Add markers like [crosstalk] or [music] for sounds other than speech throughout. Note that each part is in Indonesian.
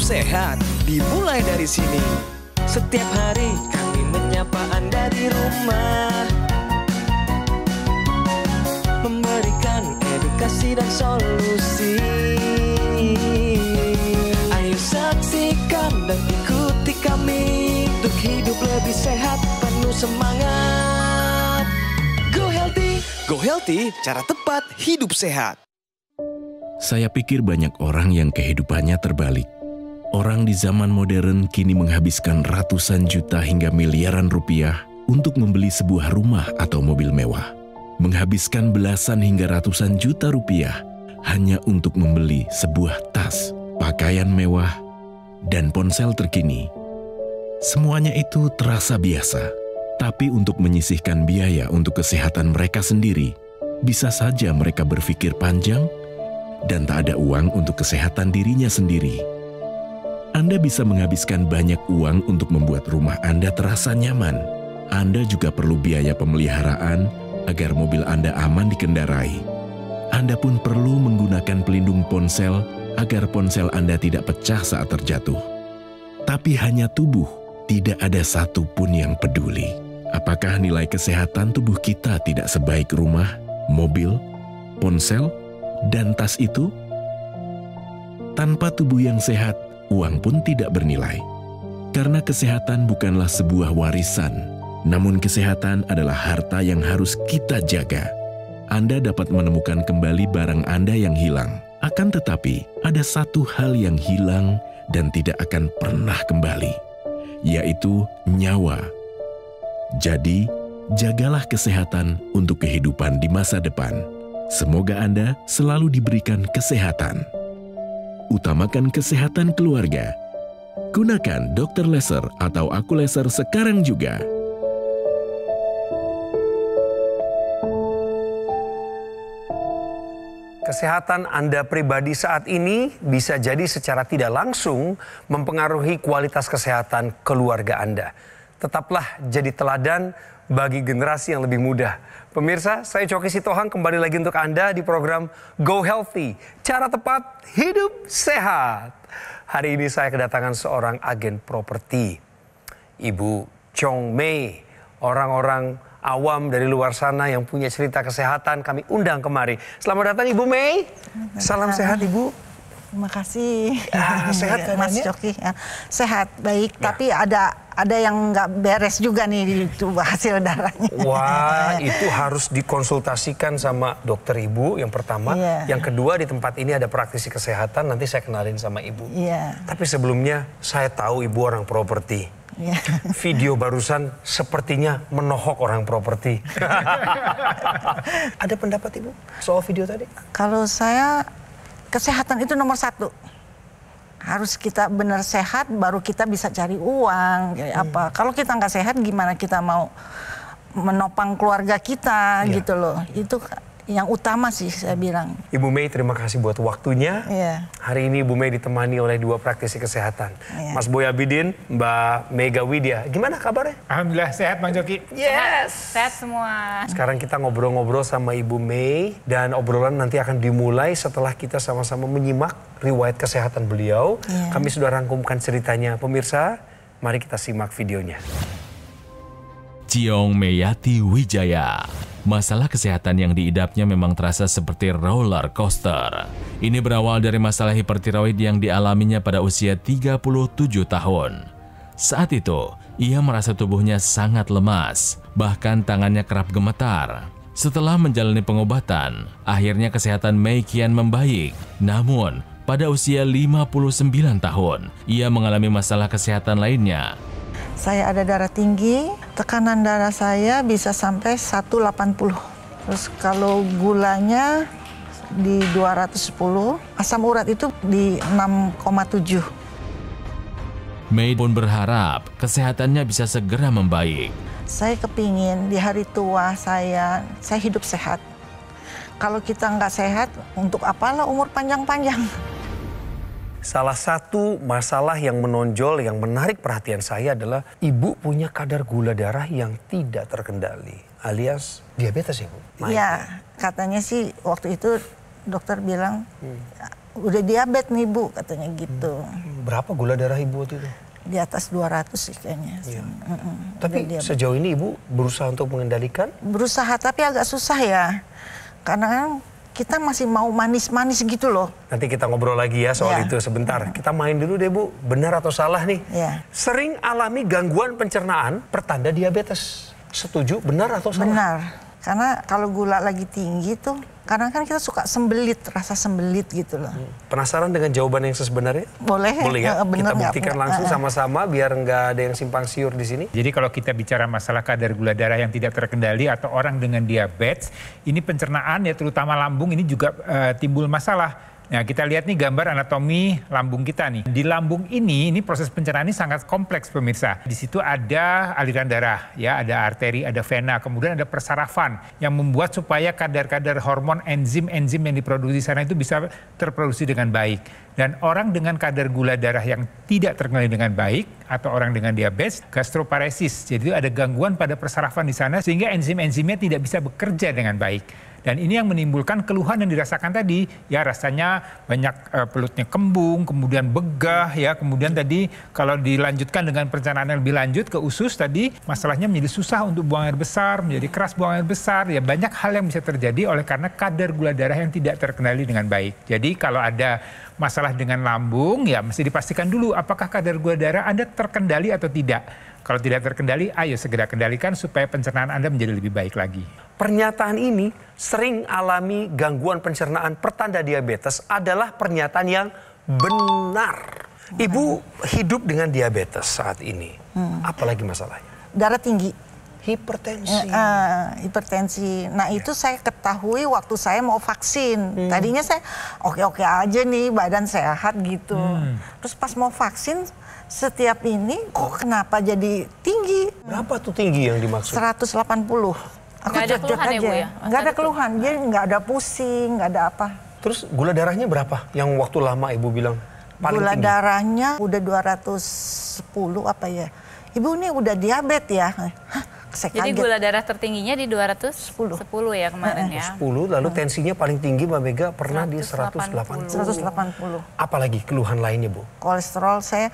hidup sehat dimulai dari sini. Setiap hari kami menyapa Anda di rumah. Memberikan edukasi dan solusi. Ayo saksikan dan ikuti kami untuk hidup lebih sehat penuh semangat. Go healthy, go healthy, cara tepat hidup sehat. Saya pikir banyak orang yang kehidupannya terbalik Orang di zaman modern kini menghabiskan ratusan juta hingga miliaran rupiah untuk membeli sebuah rumah atau mobil mewah. Menghabiskan belasan hingga ratusan juta rupiah hanya untuk membeli sebuah tas, pakaian mewah, dan ponsel terkini. Semuanya itu terasa biasa, tapi untuk menyisihkan biaya untuk kesehatan mereka sendiri, bisa saja mereka berpikir panjang dan tak ada uang untuk kesehatan dirinya sendiri. Anda bisa menghabiskan banyak uang untuk membuat rumah Anda terasa nyaman. Anda juga perlu biaya pemeliharaan agar mobil Anda aman dikendarai. Anda pun perlu menggunakan pelindung ponsel agar ponsel Anda tidak pecah saat terjatuh. Tapi hanya tubuh, tidak ada satupun yang peduli. Apakah nilai kesehatan tubuh kita tidak sebaik rumah, mobil, ponsel, dan tas itu? Tanpa tubuh yang sehat, uang pun tidak bernilai. Karena kesehatan bukanlah sebuah warisan, namun kesehatan adalah harta yang harus kita jaga. Anda dapat menemukan kembali barang Anda yang hilang. Akan tetapi, ada satu hal yang hilang dan tidak akan pernah kembali, yaitu nyawa. Jadi, jagalah kesehatan untuk kehidupan di masa depan. Semoga Anda selalu diberikan kesehatan utamakan kesehatan keluarga. Gunakan dokter Laser atau Aku Laser sekarang juga. Kesehatan Anda pribadi saat ini bisa jadi secara tidak langsung mempengaruhi kualitas kesehatan keluarga Anda. Tetaplah jadi teladan bagi generasi yang lebih muda Pemirsa, saya Coki Sitohang kembali lagi untuk Anda di program Go Healthy. Cara tepat hidup sehat. Hari ini saya kedatangan seorang agen properti. Ibu Chong Mei, orang-orang awam dari luar sana yang punya cerita kesehatan kami undang kemari. Selamat datang Ibu Mei. Salam sehat Ibu. Terima kasih. Ya, sehat [laughs] iya, kan Mas Coki. Ya. Sehat, baik. Nah. Tapi ada ada yang nggak beres juga nih itu hasil darahnya. Wah, [laughs] itu harus dikonsultasikan sama dokter ibu yang pertama, yeah. yang kedua di tempat ini ada praktisi kesehatan nanti saya kenalin sama ibu. Yeah. Tapi sebelumnya saya tahu ibu orang properti. Yeah. [laughs] Video barusan sepertinya menohok orang properti. [laughs] ada pendapat ibu soal video tadi? Kalau saya kesehatan itu nomor satu harus kita benar sehat baru kita bisa cari uang ya, iya. apa kalau kita nggak sehat gimana kita mau menopang keluarga kita ya. gitu loh itu yang utama sih saya bilang. Ibu Mei terima kasih buat waktunya. Yeah. Hari ini Ibu Mei ditemani oleh dua praktisi kesehatan. Yeah. Mas Boya Bidin, Mbak Mega Widya. Gimana kabarnya? Alhamdulillah sehat Bang Joki. Yes. Sehat, sehat semua. Sekarang kita ngobrol-ngobrol sama Ibu Mei dan obrolan nanti akan dimulai setelah kita sama-sama menyimak riwayat kesehatan beliau. Yeah. Kami sudah rangkumkan ceritanya pemirsa. Mari kita simak videonya. Ciong Meyati Wijaya Masalah kesehatan yang diidapnya memang terasa seperti roller coaster. Ini berawal dari masalah hipertiroid yang dialaminya pada usia 37 tahun. Saat itu, ia merasa tubuhnya sangat lemas, bahkan tangannya kerap gemetar. Setelah menjalani pengobatan, akhirnya kesehatan Mei kian membaik. Namun, pada usia 59 tahun, ia mengalami masalah kesehatan lainnya, saya ada darah tinggi, tekanan darah saya bisa sampai 180. Terus kalau gulanya di 210, asam urat itu di 6,7. Mei pun berharap kesehatannya bisa segera membaik. Saya kepingin di hari tua saya, saya hidup sehat. Kalau kita nggak sehat, untuk apalah umur panjang-panjang. Salah satu masalah yang menonjol yang menarik perhatian saya adalah ibu punya kadar gula darah yang tidak terkendali alias diabetes ibu. Ya, iya katanya sih waktu itu dokter bilang hmm. udah diabetes nih Bu katanya gitu. Hmm. Berapa gula darah ibu waktu itu? Di atas 200 sih kayaknya. Iya. Mm -mm. Tapi sejauh ini ibu berusaha untuk mengendalikan? Berusaha tapi agak susah ya. Karena kan kita masih mau manis-manis gitu loh. Nanti kita ngobrol lagi ya soal ya. itu sebentar. Kita main dulu deh Bu, benar atau salah nih. Ya. Sering alami gangguan pencernaan pertanda diabetes. Setuju, benar atau salah? Benar. Karena kalau gula lagi tinggi tuh, karena kan kita suka sembelit, rasa sembelit gitu loh. Hmm. Penasaran dengan jawaban yang sebenarnya? Boleh. Boleh ya? Eh, kita buktikan gak? langsung eh, eh. sama-sama biar nggak ada yang simpang siur di sini. Jadi kalau kita bicara masalah kadar gula darah yang tidak terkendali atau orang dengan diabetes, ini pencernaan ya terutama lambung ini juga uh, timbul masalah Nah, kita lihat nih gambar anatomi lambung kita nih. Di lambung ini, ini proses pencernaan ini sangat kompleks pemirsa. Di situ ada aliran darah, ya, ada arteri, ada vena, kemudian ada persarafan yang membuat supaya kadar-kadar hormon, enzim-enzim yang diproduksi sana itu bisa terproduksi dengan baik. Dan orang dengan kadar gula darah yang tidak terkendali dengan baik atau orang dengan diabetes, gastroparesis. Jadi ada gangguan pada persarafan di sana sehingga enzim-enzimnya tidak bisa bekerja dengan baik. Dan ini yang menimbulkan keluhan yang dirasakan tadi, ya rasanya banyak uh, pelutnya kembung, kemudian begah ya, kemudian tadi kalau dilanjutkan dengan perencanaan yang lebih lanjut ke usus tadi masalahnya menjadi susah untuk buang air besar, menjadi keras buang air besar, ya banyak hal yang bisa terjadi oleh karena kadar gula darah yang tidak terkendali dengan baik. Jadi kalau ada masalah dengan lambung ya mesti dipastikan dulu apakah kadar gula darah Anda terkendali atau tidak. Kalau tidak terkendali, ayo segera kendalikan supaya pencernaan Anda menjadi lebih baik lagi. Pernyataan ini sering alami gangguan pencernaan pertanda diabetes adalah pernyataan yang benar. Ibu hidup dengan diabetes saat ini. Hmm. Apalagi masalahnya? Darah tinggi. Hipertensi. Uh, hipertensi. Nah yeah. itu saya ketahui waktu saya mau vaksin. Hmm. Tadinya saya oke-oke aja nih, badan sehat gitu. Hmm. Terus pas mau vaksin setiap ini kok kenapa jadi tinggi? Berapa tuh tinggi yang dimaksud? 180. Aku cek-cek ya, aja. Ya, Bu, ya? Gak ada keluhan, dia nggak ada pusing, nggak ada apa. Terus gula darahnya berapa yang waktu lama Ibu bilang? Paling gula tinggi? darahnya udah 210 apa ya. Ibu ini udah diabetes ya. Hah, saya Jadi gula darah tertingginya di 210 10 ya kemarin ya. 10 lalu tensinya paling tinggi Mbak Mega pernah 180. di 180. 180. Apalagi keluhan lainnya Bu? Kolesterol saya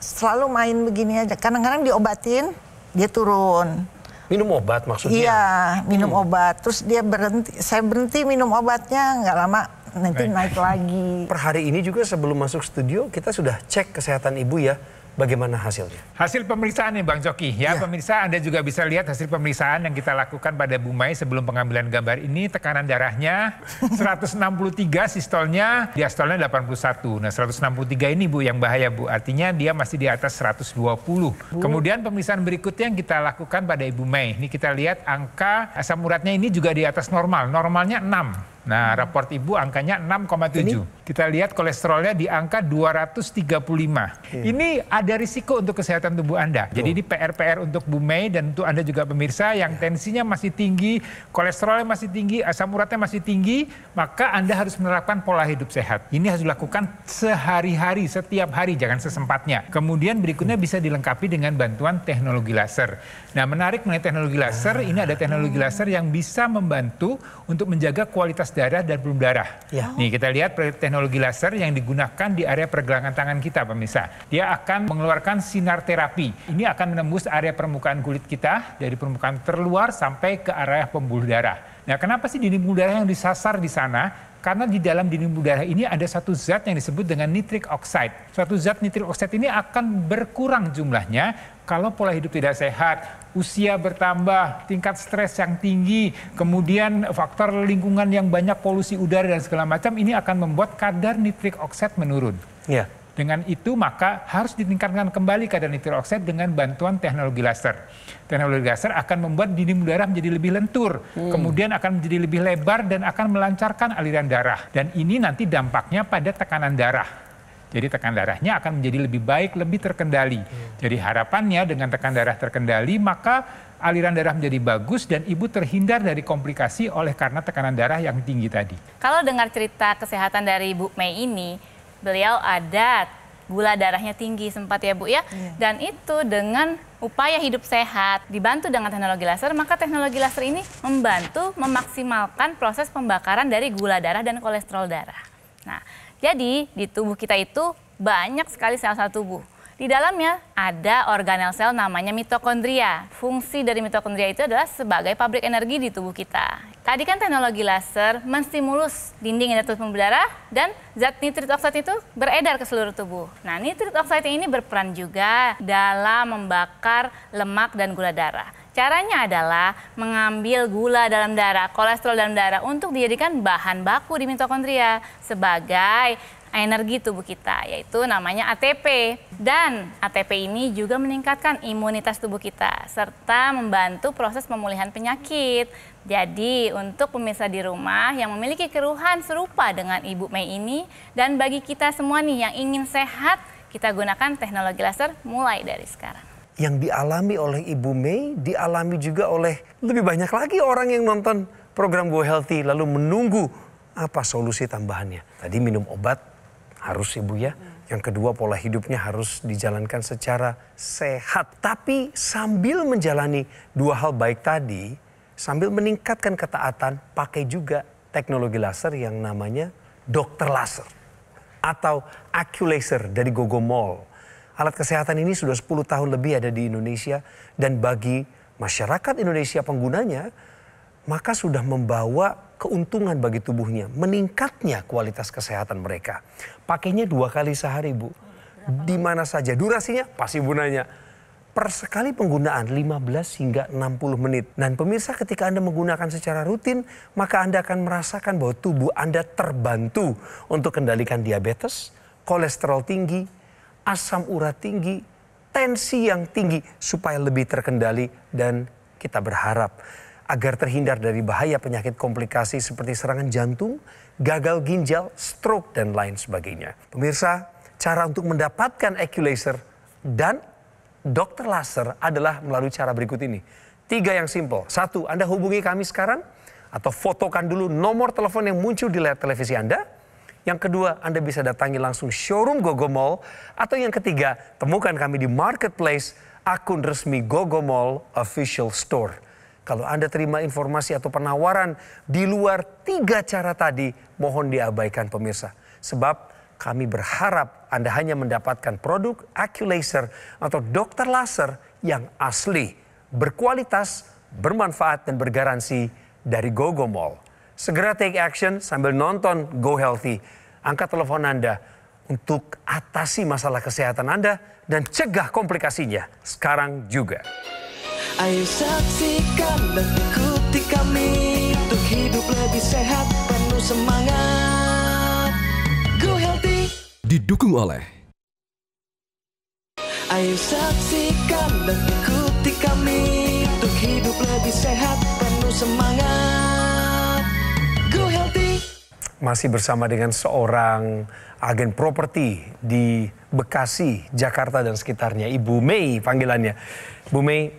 selalu main begini aja. Kadang-kadang diobatin, dia turun. Minum obat maksudnya? Iya, minum hmm. obat. Terus dia berhenti, saya berhenti minum obatnya, nggak lama nanti eh. naik lagi. Per hari ini juga sebelum masuk studio kita sudah cek kesehatan ibu ya. Bagaimana hasilnya? Hasil pemeriksaan nih Bang Coki. Ya, ya, pemirsa Anda juga bisa lihat hasil pemeriksaan yang kita lakukan pada Bumai sebelum pengambilan gambar ini. Tekanan darahnya 163, [laughs] sistolnya, diastolnya 81. Nah, 163 ini Bu yang bahaya Bu. Artinya dia masih di atas 120. Bu. Kemudian pemeriksaan berikutnya yang kita lakukan pada Ibu Mei. Ini kita lihat angka asam uratnya ini juga di atas normal. Normalnya 6. Nah, raport ibu angkanya 6,7. Kita lihat kolesterolnya di angka 235. Hmm. Ini ada risiko untuk kesehatan tubuh Anda. Tuh. Jadi ini PR-PR untuk Bu Mei dan untuk Anda juga pemirsa yang ya. tensinya masih tinggi, kolesterolnya masih tinggi, asam uratnya masih tinggi, maka Anda harus menerapkan pola hidup sehat. Ini harus dilakukan sehari-hari, setiap hari, jangan sesempatnya. Kemudian berikutnya hmm. bisa dilengkapi dengan bantuan teknologi laser. Nah, menarik mengenai teknologi laser, hmm. ini ada teknologi hmm. laser yang bisa membantu untuk menjaga kualitas darah dan belum darah. Ya. Nih kita lihat teknologi laser yang digunakan di area pergelangan tangan kita pemirsa. Dia akan mengeluarkan sinar terapi. Ini akan menembus area permukaan kulit kita dari permukaan terluar sampai ke area pembuluh darah. Nah, kenapa sih dinding pembuluh darah yang disasar di sana? Karena di dalam dinding darah ini ada satu zat yang disebut dengan nitric oxide. Suatu zat nitric oxide ini akan berkurang jumlahnya kalau pola hidup tidak sehat, usia bertambah, tingkat stres yang tinggi, kemudian faktor lingkungan yang banyak polusi udara dan segala macam ini akan membuat kadar nitric oxide menurun. Yeah. Dengan itu maka harus ditingkatkan kembali kadar nitril oksida dengan bantuan teknologi laser. Teknologi laser akan membuat dinding darah menjadi lebih lentur, hmm. kemudian akan menjadi lebih lebar dan akan melancarkan aliran darah. Dan ini nanti dampaknya pada tekanan darah. Jadi tekanan darahnya akan menjadi lebih baik, lebih terkendali. Hmm. Jadi harapannya dengan tekanan darah terkendali maka aliran darah menjadi bagus dan ibu terhindar dari komplikasi oleh karena tekanan darah yang tinggi tadi. Kalau dengar cerita kesehatan dari Bu Mei ini, beliau ada gula darahnya tinggi sempat ya Bu ya. Yeah. Dan itu dengan upaya hidup sehat dibantu dengan teknologi laser, maka teknologi laser ini membantu memaksimalkan proses pembakaran dari gula darah dan kolesterol darah. Nah, jadi di tubuh kita itu banyak sekali sel-sel tubuh. Di dalamnya ada organel sel namanya mitokondria. Fungsi dari mitokondria itu adalah sebagai pabrik energi di tubuh kita. Tadi kan teknologi laser menstimulus dinding yang tertutup darah dan zat nitrit oksida itu beredar ke seluruh tubuh. Nah, nitrit oksida ini berperan juga dalam membakar lemak dan gula darah. Caranya adalah mengambil gula dalam darah, kolesterol dalam darah untuk dijadikan bahan baku di mitokondria sebagai energi tubuh kita, yaitu namanya ATP. Dan ATP ini juga meningkatkan imunitas tubuh kita, serta membantu proses pemulihan penyakit. Jadi untuk pemirsa di rumah yang memiliki keruhan serupa dengan Ibu Mei ini dan bagi kita semua nih yang ingin sehat, kita gunakan teknologi laser mulai dari sekarang. Yang dialami oleh Ibu Mei, dialami juga oleh lebih banyak lagi orang yang nonton program Go Healthy lalu menunggu apa solusi tambahannya. Tadi minum obat harus Ibu ya. Yang kedua pola hidupnya harus dijalankan secara sehat. Tapi sambil menjalani dua hal baik tadi, sambil meningkatkan ketaatan pakai juga teknologi laser yang namanya dokter laser atau Laser dari Gogo Mall. Alat kesehatan ini sudah 10 tahun lebih ada di Indonesia dan bagi masyarakat Indonesia penggunanya maka sudah membawa keuntungan bagi tubuhnya, meningkatnya kualitas kesehatan mereka. Pakainya dua kali sehari Bu, di mana saja. Durasinya pasti gunanya per sekali penggunaan 15 hingga 60 menit. Dan pemirsa ketika Anda menggunakan secara rutin, maka Anda akan merasakan bahwa tubuh Anda terbantu untuk kendalikan diabetes, kolesterol tinggi, asam urat tinggi, tensi yang tinggi supaya lebih terkendali dan kita berharap agar terhindar dari bahaya penyakit komplikasi seperti serangan jantung, gagal ginjal, stroke dan lain sebagainya. Pemirsa, cara untuk mendapatkan Equalaser dan dokter laser adalah melalui cara berikut ini. Tiga yang simpel. Satu, Anda hubungi kami sekarang atau fotokan dulu nomor telepon yang muncul di layar televisi Anda. Yang kedua, Anda bisa datangi langsung showroom Gogo Mall. Atau yang ketiga, temukan kami di marketplace akun resmi Gogo Mall Official Store. Kalau Anda terima informasi atau penawaran di luar tiga cara tadi, mohon diabaikan pemirsa. Sebab kami berharap Anda hanya mendapatkan produk Aculaser atau Dokter Laser yang asli, berkualitas, bermanfaat, dan bergaransi dari GoGo Mall. Segera take action sambil nonton Go Healthy. Angkat telepon Anda untuk atasi masalah kesehatan Anda dan cegah komplikasinya sekarang juga. Ayo saksikan dan ikuti kami untuk hidup lebih sehat penuh semangat didukung oleh Ayo saksikan dan ikuti kami untuk hidup lebih sehat penuh semangat Go Healthy masih bersama dengan seorang agen properti di Bekasi, Jakarta dan sekitarnya, Ibu Mei panggilannya. Bu Mei,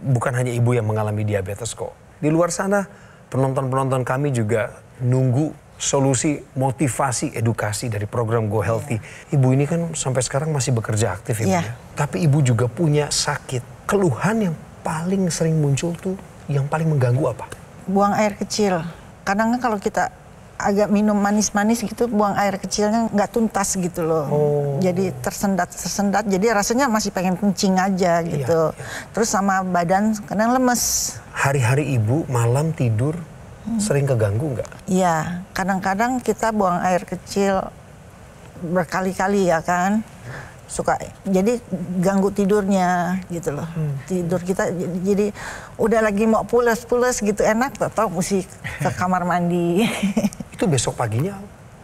bukan hanya ibu yang mengalami diabetes kok. Di luar sana penonton-penonton kami juga nunggu solusi motivasi edukasi dari program Go Healthy. Yeah. Ibu ini kan sampai sekarang masih bekerja aktif ibu yeah. Ya? Tapi ibu juga punya sakit. Keluhan yang paling sering muncul tuh yang paling mengganggu apa? Buang air kecil. Kadang kan kalau kita agak minum manis-manis gitu buang air kecilnya nggak tuntas gitu loh oh. jadi tersendat tersendat jadi rasanya masih pengen kencing aja iya, gitu iya, iya. terus sama badan kadang lemes hari-hari ibu malam tidur hmm. sering keganggu nggak? Iya, kadang-kadang kita buang air kecil berkali-kali ya kan suka jadi ganggu tidurnya gitu loh hmm. tidur kita jadi, jadi udah lagi mau pules-pules gitu enak atau mesti ke kamar mandi [laughs] itu besok paginya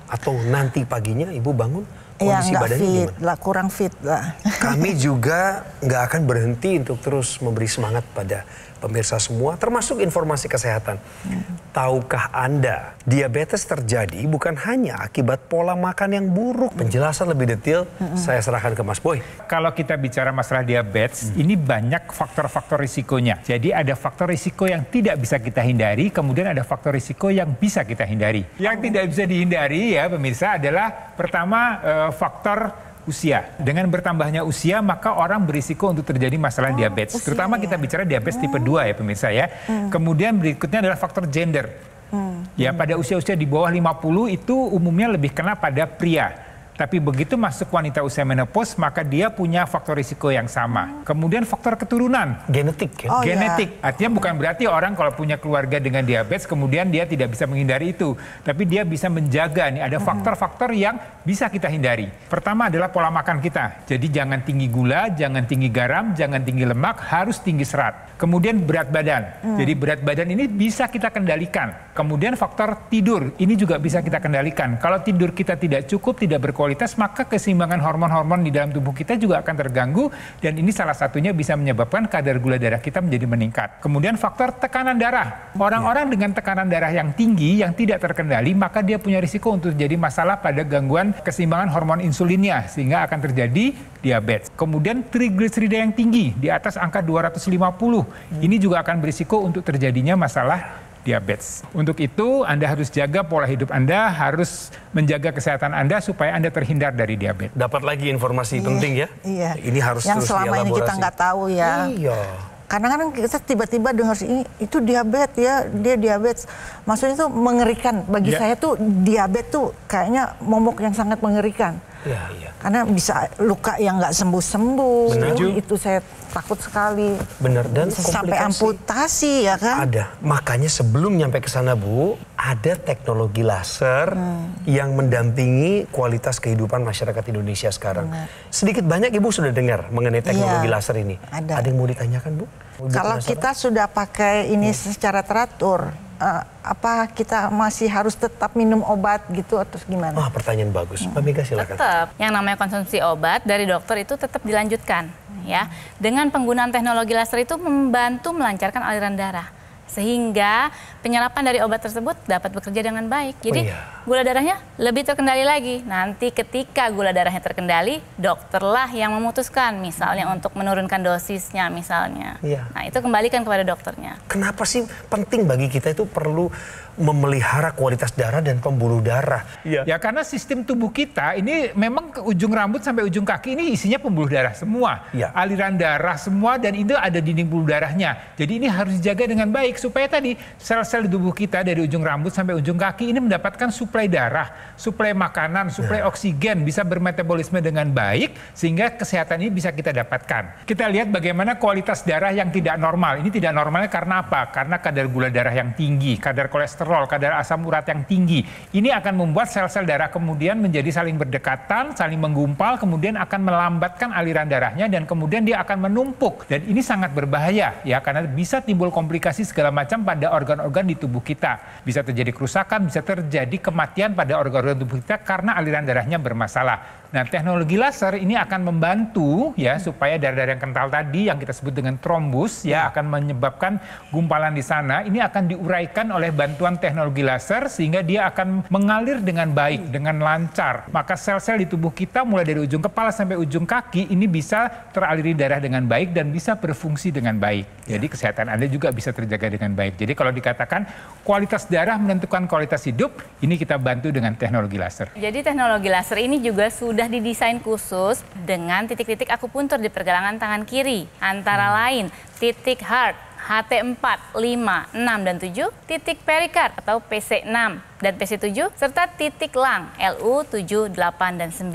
atau nanti paginya ibu bangun iya, kondisi ya, badannya fit gimana? lah kurang fit lah kami [laughs] juga nggak akan berhenti untuk terus memberi semangat pada pemirsa semua, termasuk informasi kesehatan. Ya. Tahukah Anda, diabetes terjadi bukan hanya akibat pola makan yang buruk. Penjelasan lebih detail saya serahkan ke Mas Boy. Kalau kita bicara masalah diabetes, hmm. ini banyak faktor-faktor risikonya. Jadi ada faktor risiko yang tidak bisa kita hindari, kemudian ada faktor risiko yang bisa kita hindari. Yang tidak bisa dihindari ya pemirsa adalah pertama eh, faktor usia. Dengan bertambahnya usia, maka orang berisiko untuk terjadi masalah oh, diabetes. Usia, Terutama ya? kita bicara diabetes hmm. tipe 2 ya pemirsa ya. Hmm. Kemudian berikutnya adalah faktor gender. Hmm. Ya, pada usia-usia di bawah 50 itu umumnya lebih kena pada pria. Tapi begitu masuk wanita usia menopause, maka dia punya faktor risiko yang sama. Hmm. Kemudian faktor keturunan. Genetik. Ya? Oh, iya. Genetik. Yeah. Artinya bukan berarti orang kalau punya keluarga dengan diabetes, kemudian dia tidak bisa menghindari itu. Tapi dia bisa menjaga nih, ada hmm. faktor-faktor yang bisa kita hindari. Pertama adalah pola makan kita. Jadi jangan tinggi gula, jangan tinggi garam, jangan tinggi lemak, harus tinggi serat. Kemudian berat badan. Hmm. Jadi berat badan ini bisa kita kendalikan. Kemudian faktor tidur, ini juga bisa kita kendalikan. Kalau tidur kita tidak cukup, tidak berkualitas, berkualitas, maka keseimbangan hormon-hormon di dalam tubuh kita juga akan terganggu dan ini salah satunya bisa menyebabkan kadar gula darah kita menjadi meningkat. Kemudian faktor tekanan darah. Orang-orang dengan tekanan darah yang tinggi yang tidak terkendali, maka dia punya risiko untuk jadi masalah pada gangguan keseimbangan hormon insulinnya sehingga akan terjadi diabetes. Kemudian trigliserida yang tinggi di atas angka 250. Ini juga akan berisiko untuk terjadinya masalah diabetes. Untuk itu Anda harus jaga pola hidup Anda, harus menjaga kesehatan Anda supaya Anda terhindar dari diabetes. Dapat lagi informasi iya, penting ya. Iya. Ini harus yang terus selama ini kita nggak tahu ya. Iya. Karena kan kita tiba-tiba dengar ini itu diabetes ya, dia diabetes. Maksudnya itu mengerikan. Bagi ya. saya tuh diabetes tuh kayaknya momok yang sangat mengerikan. Ya, iya. Karena bisa luka yang nggak sembuh-sembuh. Itu saya takut sekali. Benar dan bisa komplikasi. sampai amputasi ya kan? Ada. Makanya sebelum nyampe ke sana Bu, ada teknologi laser hmm. yang mendampingi kualitas kehidupan masyarakat Indonesia sekarang. Benar. Sedikit banyak Ibu sudah dengar mengenai iya. teknologi ya, laser ini. Ada. Ada yang mau ditanyakan Bu? Kalau kita sudah pakai ini hmm. secara teratur, uh, apa kita masih harus tetap minum obat gitu atau gimana? Wah, pertanyaan bagus. Mbak Pemiga silakan. Tetap. Yang namanya konsumsi obat dari dokter itu tetap dilanjutkan ya. Dengan penggunaan teknologi laser itu membantu melancarkan aliran darah sehingga penyerapan dari obat tersebut dapat bekerja dengan baik. Jadi oh, iya. gula darahnya lebih terkendali lagi. Nanti ketika gula darahnya terkendali, dokterlah yang memutuskan misalnya hmm. untuk menurunkan dosisnya misalnya. Iya. Nah, itu kembalikan kepada dokternya. Kenapa sih penting bagi kita itu perlu memelihara kualitas darah dan pembuluh darah. Ya. ya karena sistem tubuh kita ini memang ke ujung rambut sampai ujung kaki ini isinya pembuluh darah semua. Ya. Aliran darah semua dan itu ada dinding pembuluh darahnya. Jadi ini harus dijaga dengan baik supaya tadi sel-sel di tubuh kita dari ujung rambut sampai ujung kaki ini mendapatkan suplai darah, suplai makanan, suplai ya. oksigen bisa bermetabolisme dengan baik sehingga kesehatan ini bisa kita dapatkan. Kita lihat bagaimana kualitas darah yang tidak normal. Ini tidak normalnya karena apa? Karena kadar gula darah yang tinggi, kadar kolesterol kolesterol, kadar asam urat yang tinggi. Ini akan membuat sel-sel darah kemudian menjadi saling berdekatan, saling menggumpal, kemudian akan melambatkan aliran darahnya dan kemudian dia akan menumpuk. Dan ini sangat berbahaya ya karena bisa timbul komplikasi segala macam pada organ-organ di tubuh kita. Bisa terjadi kerusakan, bisa terjadi kematian pada organ-organ tubuh kita karena aliran darahnya bermasalah. Nah, teknologi laser ini akan membantu ya hmm. supaya darah-darah yang kental tadi yang kita sebut dengan trombus ya, ya akan menyebabkan gumpalan di sana ini akan diuraikan oleh bantuan teknologi laser sehingga dia akan mengalir dengan baik, hmm. dengan lancar. Maka sel-sel di tubuh kita mulai dari ujung kepala sampai ujung kaki ini bisa teraliri darah dengan baik dan bisa berfungsi dengan baik. Ya. Jadi kesehatan Anda juga bisa terjaga dengan baik. Jadi kalau dikatakan kualitas darah menentukan kualitas hidup, ini kita bantu dengan teknologi laser. Jadi teknologi laser ini juga sudah sudah didesain khusus dengan titik-titik akupuntur di pergelangan tangan kiri. Antara hmm. lain titik heart, HT4, 5, 6, dan 7, titik perikard atau PC6, dan PC7 serta titik lang LU7, 8, dan 9.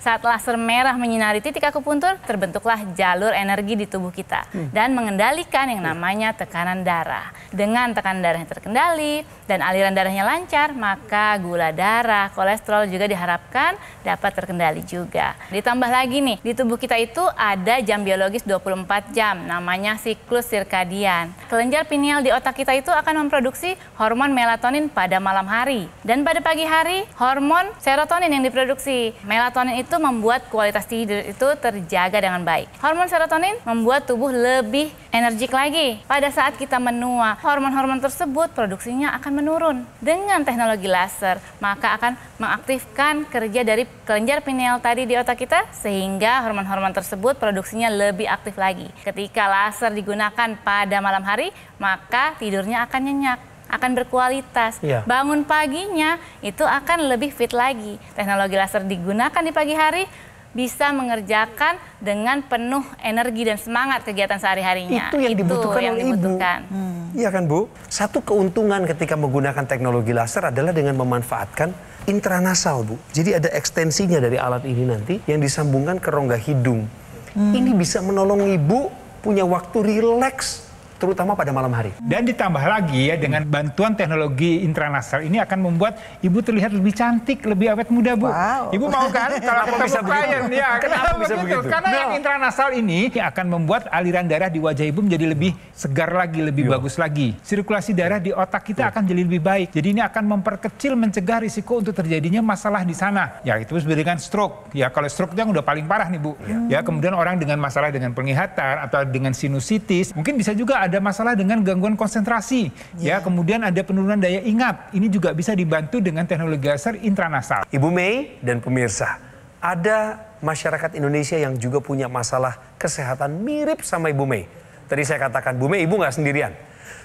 Saat laser merah menyinari titik akupuntur, terbentuklah jalur energi di tubuh kita hmm. dan mengendalikan yang hmm. namanya tekanan darah. Dengan tekanan darah yang terkendali dan aliran darahnya lancar, maka gula darah, kolesterol juga diharapkan dapat terkendali juga. Ditambah lagi nih, di tubuh kita itu ada jam biologis 24 jam namanya siklus sirkadian. Kelenjar pineal di otak kita itu akan memproduksi hormon melatonin pada malam hari hari. Dan pada pagi hari, hormon serotonin yang diproduksi. Melatonin itu membuat kualitas tidur itu terjaga dengan baik. Hormon serotonin membuat tubuh lebih energik lagi. Pada saat kita menua, hormon-hormon tersebut produksinya akan menurun. Dengan teknologi laser, maka akan mengaktifkan kerja dari kelenjar pineal tadi di otak kita sehingga hormon-hormon tersebut produksinya lebih aktif lagi. Ketika laser digunakan pada malam hari, maka tidurnya akan nyenyak akan berkualitas. Yeah. Bangun paginya itu akan lebih fit lagi. Teknologi laser digunakan di pagi hari bisa mengerjakan dengan penuh energi dan semangat kegiatan sehari-harinya. Itu yang itu dibutuhkan yang oleh dibutuhkan. ibu. Hmm. Iya kan Bu? Satu keuntungan ketika menggunakan teknologi laser adalah dengan memanfaatkan intranasal Bu. Jadi ada ekstensinya dari alat ini nanti yang disambungkan ke rongga hidung. Hmm. Ini bisa menolong ibu punya waktu rileks terutama pada malam hari. Dan ditambah lagi ya dengan bantuan teknologi intranasal ini akan membuat ibu terlihat lebih cantik, lebih awet muda bu. Wow. Ibu mau kan [laughs] kalau kita bisa begitu? ya kenapa, kan? bisa begitu? begitu? Karena no. yang nah. intranasal ini akan membuat aliran darah di wajah ibu menjadi lebih segar lagi, lebih Yo. Iya. bagus lagi. Sirkulasi darah di otak kita Yo. Iya. akan jadi lebih baik. Jadi ini akan memperkecil mencegah risiko untuk terjadinya masalah di sana. Ya itu berikan dengan stroke. Ya kalau stroke itu yang udah paling parah nih bu. Ya, ya kemudian orang dengan masalah dengan penglihatan atau dengan sinusitis mungkin bisa juga ada masalah dengan gangguan konsentrasi, yeah. ya kemudian ada penurunan daya ingat. Ini juga bisa dibantu dengan teknologi laser intranasal. Ibu Mei dan pemirsa, ada masyarakat Indonesia yang juga punya masalah kesehatan mirip sama Ibu Mei. Tadi saya katakan, Bu Mei, Ibu nggak sendirian.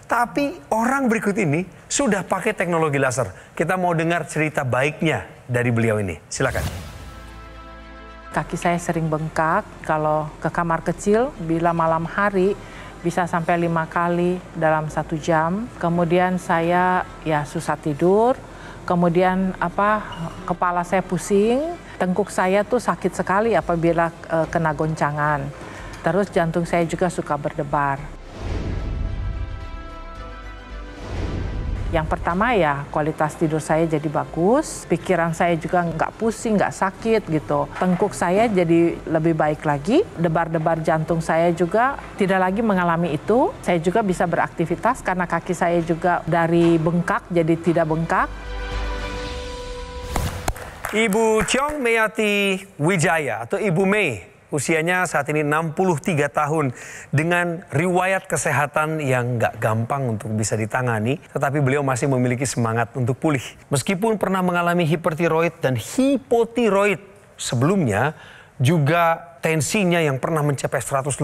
Tapi orang berikut ini sudah pakai teknologi laser. Kita mau dengar cerita baiknya dari beliau ini. Silakan. Kaki saya sering bengkak kalau ke kamar kecil bila malam hari bisa sampai lima kali dalam satu jam. Kemudian saya ya susah tidur, kemudian apa kepala saya pusing, tengkuk saya tuh sakit sekali apabila uh, kena goncangan. Terus jantung saya juga suka berdebar. Yang pertama ya kualitas tidur saya jadi bagus, pikiran saya juga nggak pusing, nggak sakit gitu. Tengkuk saya jadi lebih baik lagi, debar-debar jantung saya juga tidak lagi mengalami itu. Saya juga bisa beraktivitas karena kaki saya juga dari bengkak jadi tidak bengkak. Ibu Chong Meyati Wijaya atau Ibu Mei Usianya saat ini 63 tahun dengan riwayat kesehatan yang gak gampang untuk bisa ditangani. Tetapi beliau masih memiliki semangat untuk pulih. Meskipun pernah mengalami hipertiroid dan hipotiroid sebelumnya juga tensinya yang pernah mencapai 180,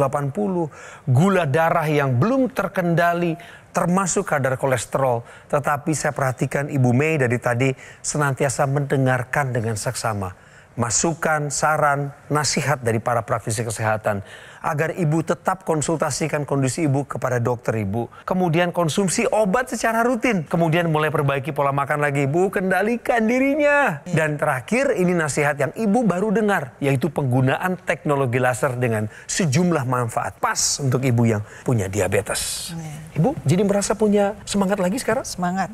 gula darah yang belum terkendali, termasuk kadar kolesterol. Tetapi saya perhatikan Ibu Mei dari tadi senantiasa mendengarkan dengan seksama masukan, saran, nasihat dari para praktisi kesehatan agar ibu tetap konsultasikan kondisi ibu kepada dokter ibu. Kemudian konsumsi obat secara rutin. Kemudian mulai perbaiki pola makan lagi ibu, kendalikan dirinya. Dan terakhir ini nasihat yang ibu baru dengar yaitu penggunaan teknologi laser dengan sejumlah manfaat pas untuk ibu yang punya diabetes. Ibu jadi merasa punya semangat lagi sekarang? Semangat.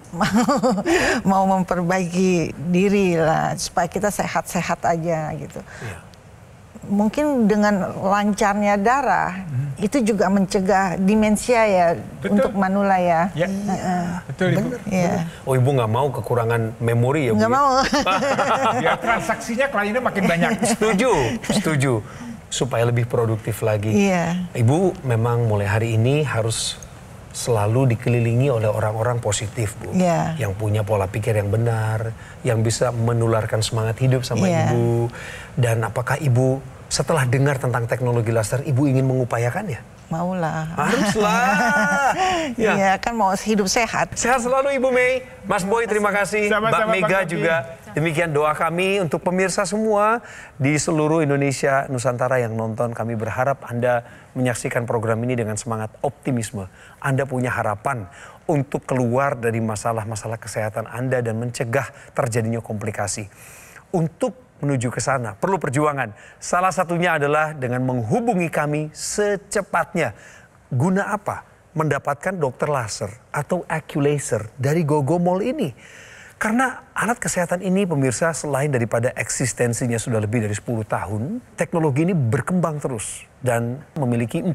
[laughs] Mau memperbaiki diri lah supaya kita sehat-sehat aja saja gitu. Yeah. Mungkin dengan lancarnya darah hmm. itu juga mencegah demensia ya Betul. untuk manula ya. ya Uh, Betul ibu. Ya. Oh ibu nggak mau kekurangan memori ya bu? Nggak ya? mau. [laughs] ya transaksinya kliennya makin banyak. [laughs] setuju, setuju supaya lebih produktif lagi. Iya. Ibu memang mulai hari ini harus selalu dikelilingi oleh orang-orang positif bu, yeah. yang punya pola pikir yang benar, yang bisa menularkan semangat hidup sama yeah. ibu. Dan apakah ibu setelah dengar tentang teknologi laser, ibu ingin mengupayakannya? Maulah. Haruslah. [laughs] ya. ya kan mau hidup sehat. Sehat selalu Ibu Mei. Mas Boy terima kasih. Sama -sama, Mbak Mega juga. Demikian doa kami untuk pemirsa semua di seluruh Indonesia Nusantara yang nonton. Kami berharap Anda menyaksikan program ini dengan semangat optimisme. Anda punya harapan untuk keluar dari masalah-masalah kesehatan Anda dan mencegah terjadinya komplikasi. Untuk menuju ke sana perlu perjuangan. Salah satunya adalah dengan menghubungi kami secepatnya. Guna apa? Mendapatkan dokter laser atau laser dari Gogo Mall ini. Karena alat kesehatan ini pemirsa selain daripada eksistensinya sudah lebih dari 10 tahun, teknologi ini berkembang terus dan memiliki 14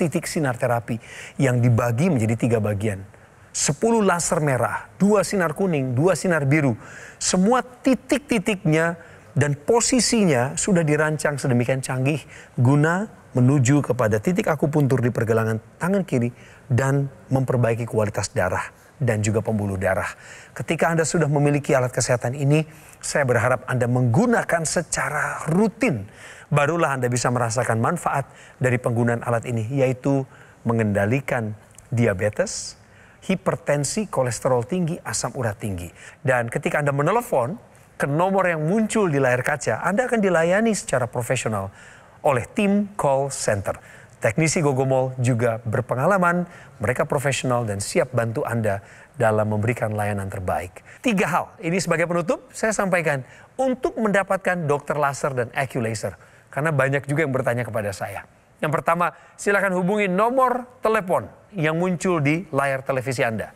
titik sinar terapi yang dibagi menjadi tiga bagian. 10 laser merah, dua sinar kuning, dua sinar biru. Semua titik-titiknya dan posisinya sudah dirancang sedemikian canggih guna menuju kepada titik akupuntur di pergelangan tangan kiri dan memperbaiki kualitas darah dan juga pembuluh darah. Ketika Anda sudah memiliki alat kesehatan ini, saya berharap Anda menggunakan secara rutin. Barulah Anda bisa merasakan manfaat dari penggunaan alat ini, yaitu mengendalikan diabetes, hipertensi, kolesterol tinggi, asam urat tinggi. Dan ketika Anda menelepon ke nomor yang muncul di layar kaca, Anda akan dilayani secara profesional oleh tim call center. Teknisi Gogomol juga berpengalaman, mereka profesional dan siap bantu Anda dalam memberikan layanan terbaik. Tiga hal, ini sebagai penutup saya sampaikan untuk mendapatkan dokter laser dan Laser. Karena banyak juga yang bertanya kepada saya. Yang pertama, silakan hubungi nomor telepon yang muncul di layar televisi Anda.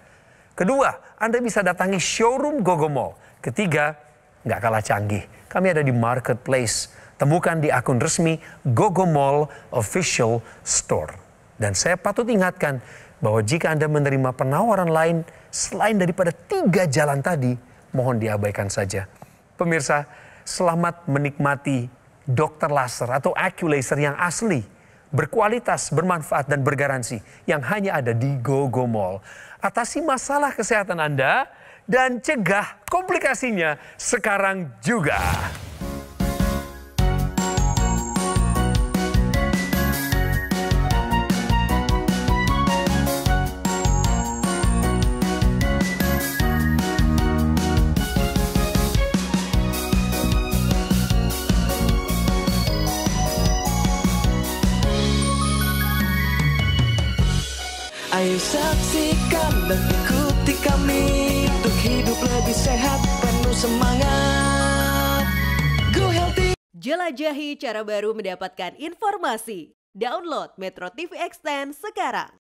Kedua, Anda bisa datangi showroom Gogomol. Ketiga, nggak kalah canggih kami ada di marketplace. Temukan di akun resmi Gogo Mall Official Store. Dan saya patut ingatkan bahwa jika Anda menerima penawaran lain selain daripada tiga jalan tadi, mohon diabaikan saja. Pemirsa, selamat menikmati dokter laser atau aculaser yang asli, berkualitas, bermanfaat, dan bergaransi yang hanya ada di GoGo Mall. Atasi masalah kesehatan Anda, dan cegah komplikasinya sekarang juga. Ayo saksikan sehat, penuh semangat. Go healthy. Jelajahi cara baru mendapatkan informasi. Download Metro TV Extend sekarang.